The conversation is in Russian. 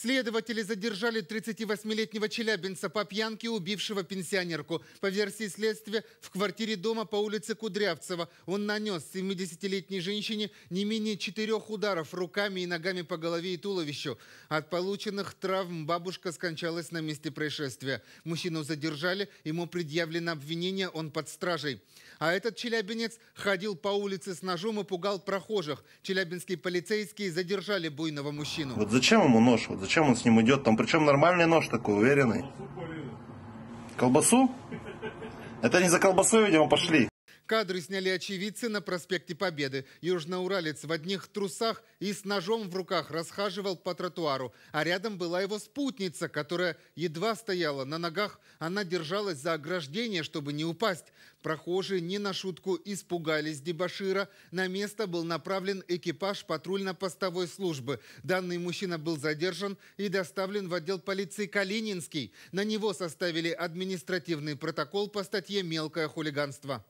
Следователи задержали 38-летнего челябинца по пьянке, убившего пенсионерку. По версии следствия, в квартире дома по улице Кудрявцева он нанес 70-летней женщине не менее четырех ударов руками и ногами по голове и туловищу. От полученных травм бабушка скончалась на месте происшествия. Мужчину задержали, ему предъявлено обвинение, он под стражей. А этот челябинец ходил по улице с ножом и пугал прохожих. Челябинские полицейские задержали буйного мужчину. Вот зачем ему нож? зачем он с ним идет там? Причем нормальный нож такой, уверенный. Колбасу? Это не за колбасой, видимо, пошли. Кадры сняли очевидцы на проспекте Победы. Южноуралец в одних трусах и с ножом в руках расхаживал по тротуару, а рядом была его спутница, которая едва стояла на ногах. Она держалась за ограждение, чтобы не упасть. Прохожие не на шутку испугались дебашира. На место был направлен экипаж патрульно-постовой службы. Данный мужчина был задержан и доставлен в отдел полиции Калининский. На него составили административный протокол по статье «Мелкое хулиганство».